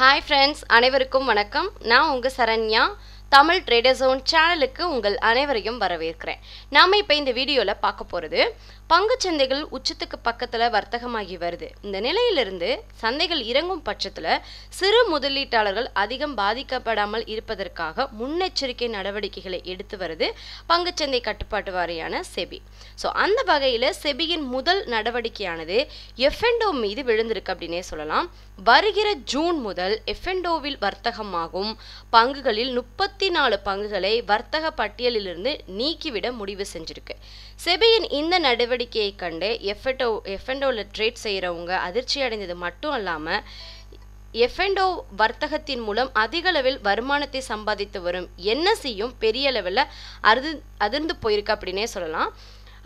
hi friends அனைவருக்கும் வணக்கம் நான் உங்கள் சரண்யா தமிழ் ட்ரேடர் ஜோன் சேனலுக்கு உங்கள் அனைவரையும் வரவேற்கிறேன் நாம் இப்போ இந்த வீடியோவில் பார்க்க போகிறது பங்கு சந்தைகள் உச்சத்துக்கு பக்கத்தில் வர்த்தகமாகி வருது இந்த நிலையிலிருந்து சந்தைகள் இறங்கும் பட்சத்தில் சிறு முதலீட்டாளர்கள் அதிகம் பாதிக்கப்படாமல் இருப்பதற்காக முன்னெச்சரிக்கை நடவடிக்கைகளை எடுத்து வருது பங்குச்சந்தை கட்டுப்பாட்டு வாரியான செபி ஸோ அந்த வகையில் செபியின் முதல் நடவடிக்கையானது எஃப்என்டோ மீது விழுந்திருக்கு அப்படின்னே சொல்லலாம் வருகிற ஜூன் முதல் எஃப்என்டோவில் வர்த்தகமாகும் பங்குகளில் முப்பத்தி நாலு பங்குகளை வர்த்தக பட்டியலிலிருந்து நீக்கிவிட முடிவு செஞ்சிருக்கு செபியின் இந்த நடவடிக்கை நடவடிக்கையை கண்டு எஃப்எட்டோ எஃப்என்டோவில் ட்ரேட் செய்கிறவங்க அதிர்ச்சி அடைந்தது மட்டும் இல்லாமல் எஃப்என்டோ வர்த்தகத்தின் மூலம் அதிகளவில் வருமானத்தை சம்பாதித்து வரும் என்ன செய்யும் பெரிய அளவில் அரு அதிர்ந்து போயிருக்கு அப்படின்னே சொல்லலாம்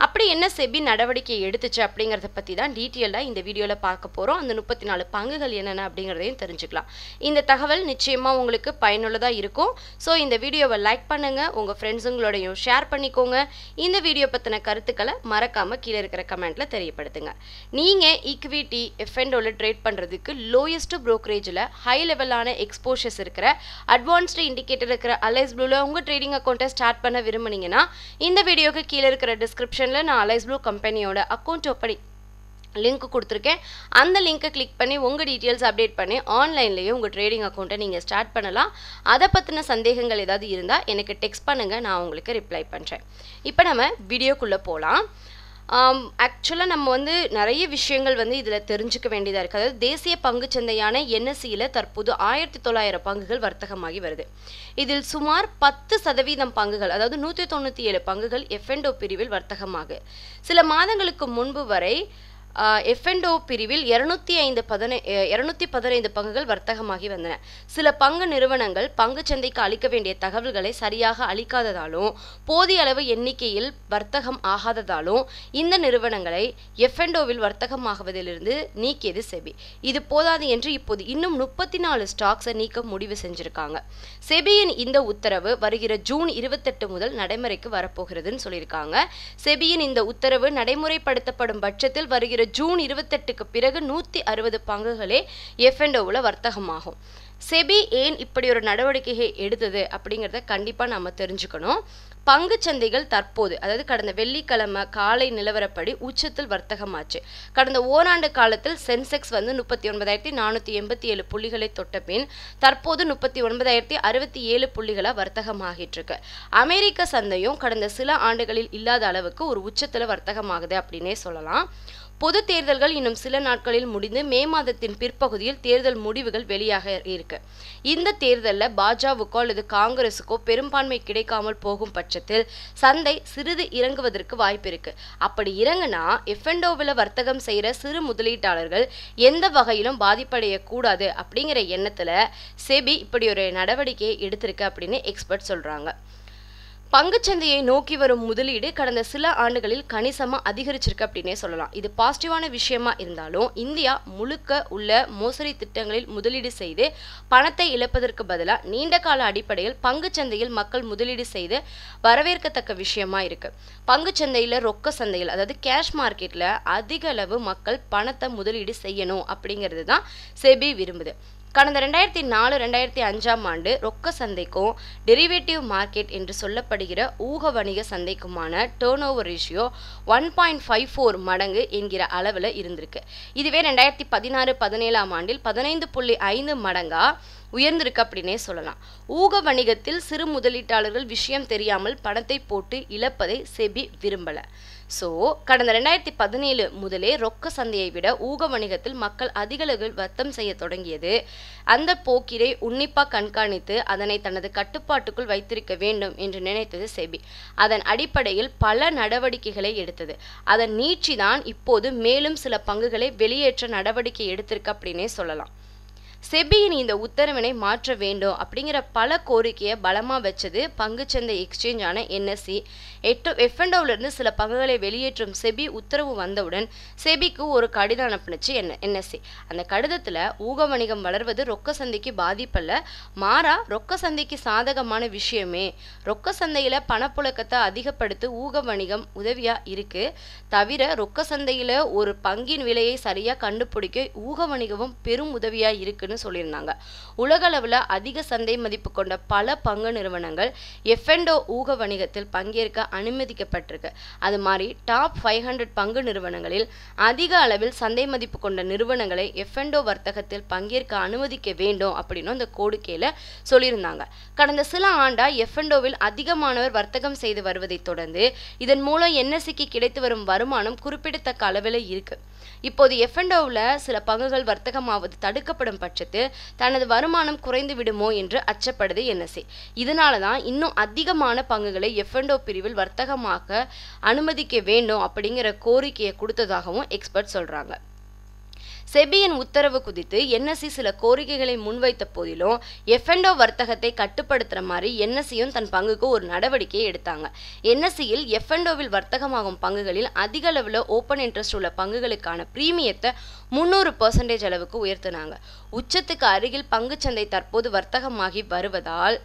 அப்படி என்ன செபி நடவடிக்கை எடுத்துச்சு அப்படிங்கிறத பற்றி தான் டீட்டெயிலாக இந்த வீடியோவில் பார்க்க போகிறோம் அந்த முப்பத்தி நாலு பங்குகள் என்னென்ன அப்படிங்கிறதையும் தெரிஞ்சுக்கலாம் இந்த தகவல் நிச்சயமாக உங்களுக்கு பயனுள்ளதாக இருக்கும் ஸோ இந்த வீடியோவை லைக் பண்ணுங்கள் உங்கள் ஃப்ரெண்ட்ஸுங்களோடையும் ஷேர் பண்ணிக்கோங்க இந்த வீடியோ பற்றின கருத்துக்களை மறக்காமல் கீழே இருக்கிற கமெண்ட்டில் தெரியப்படுத்துங்க நீங்கள் ஈக்விட்டி எஃப்என்டோவில் ட்ரேட் பண்ணுறதுக்கு லோயஸ்ட் ப்ரோக்கரேஜில் ஹை லெவலான எக்ஸ்போஷர்ஸ் இருக்கிற அட்வான்ஸ்டு இண்டிகேட்டர் இருக்கிற அலைஸ் ப்ளூவில் உங்கள் ட்ரேடிங் அக்கௌண்ட்டை ஸ்டார்ட் பண்ண விரும்புனீங்கன்னா இந்த வீடியோக்கு கீழே இருக்கிற டிஸ்கிரிப்ஷன் டிஸ்கிரிப்ஷனில் நான் அலைஸ் ப்ளூ கம்பெனியோட அக்கௌண்ட் ஓப்பனிங் லிங்க் கொடுத்துருக்கேன் அந்த லிங்க்கை கிளிக் பண்ணி உங்கள் டீட்டெயில்ஸ் அப்டேட் பண்ணி ஆன்லைன்லேயே உங்கள் ட்ரேடிங் அக்கௌண்ட்டை நீங்கள் ஸ்டார்ட் பண்ணலாம் அதை பற்றின சந்தேகங்கள் ஏதாவது இருந்தால் எனக்கு டெக்ஸ்ட் பண்ணுங்கள் நான் உங்களுக்கு ரிப்ளை பண்ணுறேன் இப்போ நம்ம வீடியோக்குள்ளே போகலாம் ஆக்சுவலாக நம்ம வந்து நிறைய விஷயங்கள் வந்து இதில் தெரிஞ்சுக்க வேண்டியதாக இருக்குது அதாவது தேசிய பங்கு சந்தையான என்எஸ்சியில் தற்போது ஆயிரத்தி தொள்ளாயிரம் பங்குகள் வர்த்தகமாகி வருது இதில் சுமார் பத்து சதவீதம் பங்குகள் அதாவது நூற்றி தொண்ணூற்றி ஏழு பங்குகள் எஃப்என்டோ பிரிவில் வர்த்தகமாகு சில மாதங்களுக்கு முன்பு வரை எஃப்என்டோ பிரிவில் இருநூத்தி ஐந்து பதினை இருநூத்தி பதினைந்து பங்குகள் வர்த்தகமாகி வந்தன சில பங்கு நிறுவனங்கள் பங்கு சந்தைக்கு அளிக்க வேண்டிய தகவல்களை சரியாக அளிக்காததாலும் போதிய அளவு எண்ணிக்கையில் வர்த்தகம் ஆகாததாலும் இந்த நிறுவனங்களை எஃப்என்டோவில் வர்த்தகமாகுவதிலிருந்து நீக்கியது செபி இது போதாது என்று இப்போது இன்னும் முப்பத்தி நாலு ஸ்டாக்ஸை நீக்க முடிவு செஞ்சிருக்காங்க செபியின் இந்த உத்தரவு வருகிற ஜூன் இருபத்தெட்டு முதல் நடைமுறைக்கு வரப்போகிறதுன்னு சொல்லியிருக்காங்க செபியின் இந்த உத்தரவு நடைமுறைப்படுத்தப்படும் பட்சத்தில் வருகிற ஜூன் இருபத்தெட்டுக்கு பிறகு நூற்றி அறுபது பங்குகளே எஃப்என்டோவில் வர்த்தகமாகும் செபி ஏன் இப்படி ஒரு நடவடிக்கையை எடுத்தது அப்படிங்கிறத கண்டிப்பாக நம்ம தெரிஞ்சுக்கணும் பங்கு சந்தைகள் தற்போது அதாவது கடந்த வெள்ளிக்கிழமை காலை நிலவரப்படி உச்சத்தில் வர்த்தகமாச்சு கடந்த ஓராண்டு காலத்தில் சென்செக்ஸ் வந்து முப்பத்தி ஒன்பதாயிரத்தி நானூற்றி எண்பத்தி ஏழு புள்ளிகளை தொட்ட பின் தற்போது முப்பத்தி ஒன்பதாயிரத்தி அறுபத்தி ஏழு புள்ளிகளாக வர்த்தகமாகிட்டு இருக்கு அமெரிக்க சந்தையும் கடந்த சில ஆண்டுகளில் இல்லாத அளவுக்கு ஒரு உச்சத்தில் வர்த்தகமாகுது அப்படின்னே சொல்லலாம் பொது தேர்தல்கள் இன்னும் சில நாட்களில் முடிந்து மே மாதத்தின் பிற்பகுதியில் தேர்தல் முடிவுகள் வெளியாக இருக்கு இந்த தேர்தலில் பாஜகவுக்கோ அல்லது காங்கிரசுக்கோ பெரும்பான்மை கிடைக்காமல் போகும் பட்சத்தில் சந்தை சிறிது இறங்குவதற்கு வாய்ப்பு இருக்கு அப்படி இறங்குனா எஃப்என்டோவில் வர்த்தகம் செய்கிற சிறு முதலீட்டாளர்கள் எந்த வகையிலும் பாதிப்படைய கூடாது அப்படிங்கிற எண்ணத்தில் செபி இப்படி ஒரு நடவடிக்கையை எடுத்திருக்கு அப்படின்னு எக்ஸ்பர்ட் சொல்கிறாங்க பங்குச்சந்தையை நோக்கி வரும் முதலீடு கடந்த சில ஆண்டுகளில் கணிசமாக அதிகரிச்சிருக்கு அப்படின்னே சொல்லலாம் இது பாசிட்டிவான விஷயமா இருந்தாலும் இந்தியா முழுக்க உள்ள மோசடி திட்டங்களில் முதலீடு செய்து பணத்தை இழப்பதற்கு பதிலாக நீண்ட கால அடிப்படையில் பங்குச்சந்தையில் மக்கள் முதலீடு செய்து வரவேற்கத்தக்க விஷயமா இருக்கு பங்குச்சந்தையில் ரொக்க சந்தையில் அதாவது கேஷ் மார்க்கெட்டில் அதிக அளவு மக்கள் பணத்தை முதலீடு செய்யணும் அப்படிங்கிறது தான் செபி விரும்புது கடந்த ரெண்டாயிரத்தி நாலு ரெண்டாயிரத்தி அஞ்சாம் ஆண்டு ரொக்க சந்தைக்கும் டெரிவேட்டிவ் மார்க்கெட் என்று சொல்லப்படுகிற ஊக வணிக சந்தைக்குமான turnover ratio one point five four மடங்கு என்கிற அளவில் இருந்திருக்கு இதுவே ரெண்டாயிரத்தி பதினாறு பதினேழாம் ஆண்டில் பதினைந்து புள்ளி ஐந்து மடங்காக உயர்ந்திருக்கு அப்படின்னே சொல்லலாம் ஊக வணிகத்தில் சிறு முதலீட்டாளர்கள் விஷயம் தெரியாமல் பணத்தை போட்டு இழப்பதை செபி விரும்பலை ஸோ கடந்த ரெண்டாயிரத்தி பதினேழு முதலே ரொக்க சந்தையை விட ஊக வணிகத்தில் மக்கள் அதிகளவில் வத்தம் செய்ய தொடங்கியது அந்த போக்கிரை உன்னிப்பாக கண்காணித்து அதனை தனது கட்டுப்பாட்டுக்குள் வைத்திருக்க வேண்டும் என்று நினைத்தது செபி அதன் அடிப்படையில் பல நடவடிக்கைகளை எடுத்தது அதன் நீட்சி தான் இப்போது மேலும் சில பங்குகளை வெளியேற்ற நடவடிக்கை எடுத்திருக்கு அப்படின்னே சொல்லலாம் செபியின் இந்த உத்தரவினை மாற்ற வேண்டும் அப்படிங்கிற பல கோரிக்கையை பலமாக வச்சது பங்குச்சந்தை எக்ஸ்சேஞ்சான என்எஸ்சி எட்டோ எஃப்என்டோவிலிருந்து சில பங்குகளை வெளியேற்றும் செபி உத்தரவு வந்தவுடன் செபிக்கு ஒரு கடிதம் அனுப்பினுச்சு என்ன என்எஸ்சி அந்த கடிதத்தில் ஊக வணிகம் வளர்வது ரொக்க சந்தைக்கு பாதிப்பல்ல மாறா ரொக்க சந்தைக்கு சாதகமான விஷயமே ரொக்க சந்தையில் பணப்புழக்கத்தை அதிகப்படுத்த ஊக வணிகம் உதவியாக இருக்குது தவிர ரொக்க சந்தையில் ஒரு பங்கின் விலையை சரியாக கண்டுபிடிக்க ஊக வணிகமும் பெரும் உதவியாக இருக்குன்னு அப்படின்னு சொல்லியிருந்தாங்க உலகளவில் அதிக சந்தை மதிப்பு கொண்ட பல பங்கு நிறுவனங்கள் எஃப்என்டோ ஊக வணிகத்தில் பங்கேற்க அனுமதிக்கப்பட்டிருக்கு அது மாதிரி டாப் ஃபைவ் ஹண்ட்ரட் பங்கு நிறுவனங்களில் அதிக அளவில் சந்தை மதிப்பு கொண்ட நிறுவனங்களை எஃப்என்டோ வர்த்தகத்தில் பங்கேற்க அனுமதிக்க வேண்டும் அப்படின்னு அந்த கோடுக்கையில் சொல்லியிருந்தாங்க கடந்த சில ஆண்டா எஃப்என்டோவில் அதிகமானவர் வர்த்தகம் செய்து வருவதைத் தொடர்ந்து இதன் மூலம் என்எஸ்சிக்கு கிடைத்து வரும் வருமானம் குறிப்பிடத்தக்க அளவில் இருக்குது இப்போது எஃப்என்டோவில் சில பங்குகள் வர்த்தகமாவது தடுக்கப்படும் பட்சத்தில் தனது வருமானம் குறைந்து விடுமோ என்று அச்சப்படுது என்எஸ்ஏ இதனால தான் இன்னும் அதிகமான பங்குகளை எஃப்என்டோ பிரிவில் வர்த்தகமாக்க அனுமதிக்க வேண்டும் அப்படிங்கிற கோரிக்கையை கொடுத்ததாகவும் எக்ஸ்பர்ட் சொல்கிறாங்க செபியின் உத்தரவு குதித்து என்எஸ்சி சில கோரிக்கைகளை முன்வைத்த போதிலும் எஃப்என்டோ வர்த்தகத்தை கட்டுப்படுத்துகிற மாதிரி என்எஸ்சியும் தன் பங்குக்கு ஒரு நடவடிக்கையை எடுத்தாங்க என்எஸ்சியில் எஃப்என்டோவில் வர்த்தகமாகும் பங்குகளில் அதிக அளவில் ஓப்பன் இன்ட்ரெஸ்ட் உள்ள பங்குகளுக்கான பிரீமியத்தை முந்நூறு பர்சன்டேஜ் அளவுக்கு உயர்த்தினாங்க உச்சத்துக்கு அருகில் பங்குச்சந்தை தற்போது வர்த்தகமாகி வருவதால்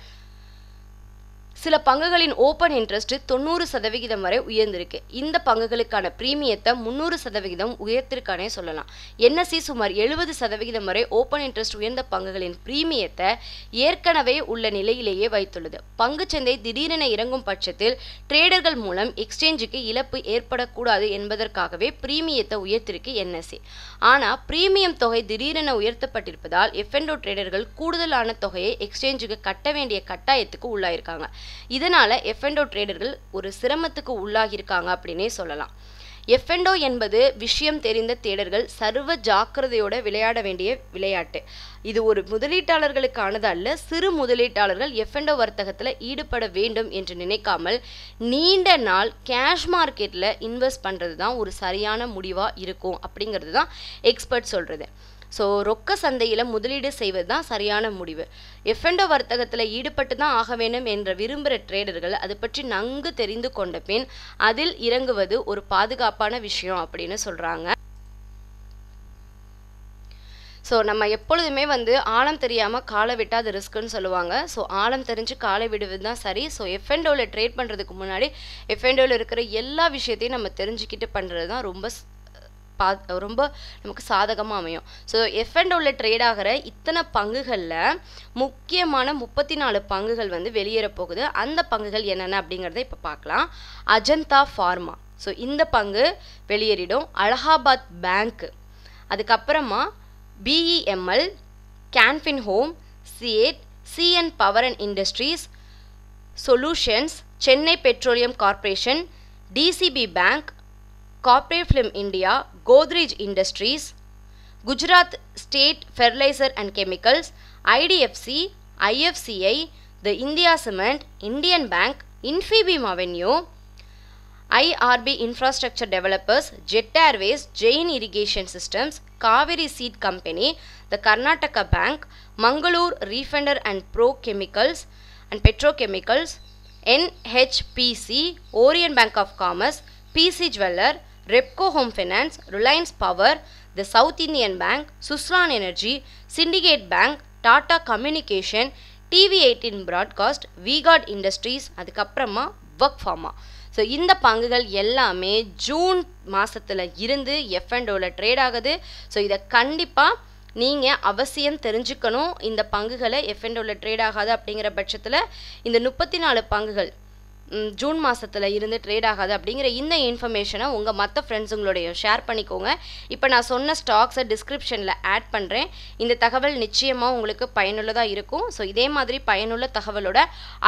சில பங்குகளின் ஓப்பன் இன்ட்ரெஸ்ட் தொண்ணூறு சதவிகிதம் வரை உயர்ந்திருக்கு இந்த பங்குகளுக்கான பிரீமியத்தை முந்நூறு சதவிகிதம் உயர்த்திருக்கானே சொல்லலாம் என்எஸ்சி சுமார் எழுபது சதவிகிதம் வரை ஓப்பன் இன்ட்ரெஸ்ட் உயர்ந்த பங்குகளின் பிரீமியத்தை ஏற்கனவே உள்ள நிலையிலேயே வைத்துள்ளது பங்குச்சந்தை திடீரென இறங்கும் பட்சத்தில் ட்ரேடர்கள் மூலம் எக்ஸ்சேஞ்சுக்கு இழப்பு ஏற்படக்கூடாது என்பதற்காகவே பிரீமியத்தை உயர்த்திருக்கு என்எஸ்சி ஆனால் பிரீமியம் தொகை திடீரென உயர்த்தப்பட்டிருப்பதால் எஃப்என்டோ ட்ரேடர்கள் கூடுதலான தொகையை எக்ஸ்சேஞ்சுக்கு கட்ட வேண்டிய கட்டாயத்துக்கு உள்ளாயிருக்காங்க இதனால் எஃப்என்டோ ட்ரேடர்கள் ஒரு சிரமத்துக்கு உள்ளாகியிருக்காங்க அப்படின்னே சொல்லலாம் எஃப்என்டோ என்பது விஷயம் தெரிந்த தேடர்கள் சர்வ ஜாக்கிரதையோடு விளையாட வேண்டிய விளையாட்டு இது ஒரு முதலீட்டாளர்களுக்கானது அல்ல சிறு முதலீட்டாளர்கள் எஃப்என்டோ வர்த்தகத்தில் ஈடுபட வேண்டும் என்று நினைக்காமல் நீண்ட நாள் கேஷ் மார்க்கெட்டில் இன்வெஸ்ட் பண்ணுறது தான் ஒரு சரியான முடிவாக இருக்கும் அப்படிங்கிறது தான் எக்ஸ்பர்ட் சொல்கிறது ஸோ ரொக்க சந்தையில் முதலீடு செய்வது தான் சரியான முடிவு எஃப்எண்டோ வர்த்தகத்தில் ஈடுபட்டு தான் ஆக வேண்டும் என்ற விரும்புகிற ட்ரேடர்கள் அது பற்றி நன்கு தெரிந்து கொண்ட பின் அதில் இறங்குவது ஒரு பாதுகாப்பான விஷயம் அப்படின்னு சொல்கிறாங்க ஸோ நம்ம எப்பொழுதுமே வந்து ஆழம் தெரியாமல் காலை விட்டால் அது ரிஸ்க்குன்னு சொல்லுவாங்க ஸோ ஆழம் தெரிஞ்சு காலை விடுவது தான் சரி ஸோ எஃப்என்டோவில் ட்ரேட் பண்ணுறதுக்கு முன்னாடி எஃப்என்டோவில் இருக்கிற எல்லா விஷயத்தையும் நம்ம தெரிஞ்சுக்கிட்டு பண்ணுறது தான் ரொம்ப பா ரொம்ப நமக்கு சாதகமாக அமையும் ஸோ எஃப் அண்ட் ஓவில் ட்ரேட் ஆகிற இத்தனை பங்குகளில் முக்கியமான முப்பத்தி நாலு பங்குகள் வந்து வெளியேற போகுது அந்த பங்குகள் என்னென்ன அப்படிங்கிறத இப்போ பார்க்கலாம் அஜந்தா ஃபார்மா ஸோ இந்த பங்கு வெளியேறிடும் அலகாபாத் பேங்க்கு அதுக்கப்புறமா பிஇஎம்எல் கேன்ஃபின் ஹோம் சிஏட் சிஎன் power and industries solutions Chennai petroleum corporation DCB bank Corporate Film India, Godrej Industries, Gujarat State Fertilizer and Chemicals, IDFC, IFCI, the India Cement, Indian Bank, Infibeam Avenue, IRB Infrastructure Developers, Jet Airways, Jain Irrigation Systems, Kaveri Seed Company, the Karnataka Bank, Mangalore Refiner and Pro Chemicals and Petrochemicals, NHPC, Orient Bank of Commerce, PC Jeweller, Repco home finance Reliance power the South Indian bank Suzlon energy syndicate bank Tata communication TV eighteen broadcast விகாட் industries அதுக்கப்புறமா ஒர்க் pharma so இந்த பங்குகள் எல்லாமே June மாதத்தில் இருந்து எஃப்என்டோவில் trade ஆகுது so இதை கண்டிப்பாக நீங்கள் அவசியம் தெரிஞ்சுக்கணும் இந்த பங்குகளை எஃப்என்டோவில் ட்ரேட் ஆகாது அப்படிங்கிற பட்சத்தில் இந்த முப்பத்தி நாலு பங்குகள் ஜூன் மாதத்தில் இருந்து ட்ரேட் ஆகாது அப்படிங்கிற இந்த இன்ஃபர்மேஷனை உங்கள் மற்ற ஃப்ரெண்ட்ஸுங்களுடைய ஷேர் பண்ணிக்கோங்க இப்போ நான் சொன்ன ஸ்டாக்ஸை டிஸ்கிரிப்ஷனில் ஆட் பண்ணுறேன் இந்த தகவல் நிச்சயமாக உங்களுக்கு பயனுள்ளதாக இருக்கும் ஸோ இதே மாதிரி பயனுள்ள தகவலோட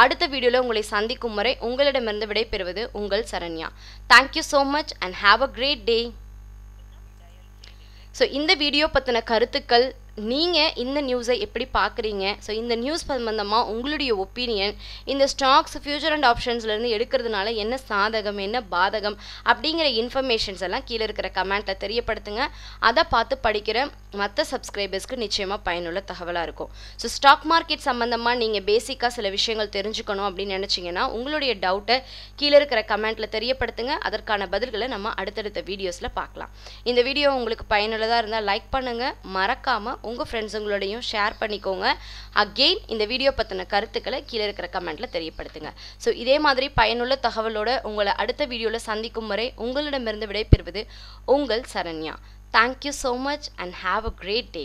அடுத்த வீடியோவில் உங்களை சந்திக்கும் முறை உங்களிடமிருந்து விடைபெறுவது உங்கள் Saranya thank you so much and have a great day so இந்த வீடியோ பற்றின கருத்துக்கள் நீங்கள் இந்த நியூஸை எப்படி பார்க்குறீங்க ஸோ இந்த நியூஸ் சம்மந்தமாக உங்களுடைய ஒப்பீனியன் இந்த ஸ்டாக்ஸ் ஃபியூச்சர் அண்ட் ஆப்ஷன்ஸ்லேருந்து எடுக்கிறதுனால என்ன சாதகம் என்ன பாதகம் அப்படிங்கிற இன்ஃபர்மேஷன்ஸ் எல்லாம் கீழே இருக்கிற கமெண்ட்டில் தெரியப்படுத்துங்க அதை பார்த்து படிக்கிற மற்ற சப்ஸ்கிரைபர்ஸ்க்கு நிச்சயமாக பயனுள்ள தகவலாக இருக்கும் ஸோ ஸ்டாக் மார்க்கெட் சம்மந்தமாக நீங்கள் பேசிக்காக சில விஷயங்கள் தெரிஞ்சுக்கணும் அப்படின்னு நினச்சிங்கன்னா உங்களுடைய டவுட்டை கீழே இருக்கிற கமெண்ட்டில் தெரியப்படுத்துங்க அதற்கான பதில்களை நம்ம அடுத்தடுத்த வீடியோஸில் பார்க்கலாம் இந்த வீடியோ உங்களுக்கு பயனுள்ளதாக இருந்தால் லைக் பண்ணுங்கள் மறக்காமல் உங்கள் ஃப்ரெண்ட்ஸுங்களோடையும் ஷேர் பண்ணிக்கோங்க அகெயின் இந்த வீடியோ பற்றின கருத்துக்களை கீழே இருக்கிற கமெண்ட்டில் தெரியப்படுத்துங்க ஸோ இதே மாதிரி பயனுள்ள தகவலோடு உங்களை அடுத்த வீடியோவில் சந்திக்கும் வரை உங்களிடமிருந்து விடைபெறுவது உங்கள் Saranya thank you so much and have a great day